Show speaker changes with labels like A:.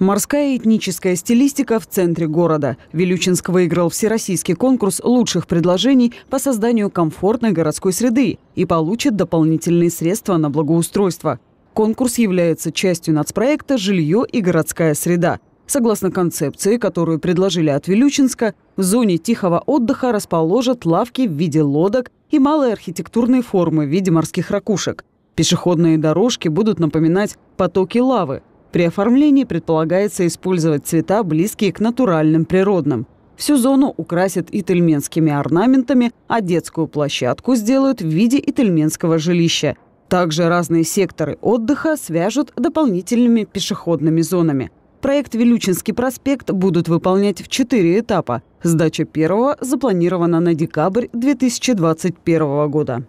A: Морская этническая стилистика в центре города. Вилючинск выиграл всероссийский конкурс лучших предложений по созданию комфортной городской среды и получит дополнительные средства на благоустройство. Конкурс является частью нацпроекта «Жилье и городская среда». Согласно концепции, которую предложили от Вилючинска, в зоне тихого отдыха расположат лавки в виде лодок и малые архитектурные формы в виде морских ракушек. Пешеходные дорожки будут напоминать потоки лавы – при оформлении предполагается использовать цвета, близкие к натуральным природным. Всю зону украсят ительменскими орнаментами, а детскую площадку сделают в виде ительменского жилища. Также разные секторы отдыха свяжут дополнительными пешеходными зонами. Проект «Вилючинский проспект» будут выполнять в четыре этапа. Сдача первого запланирована на декабрь 2021 года.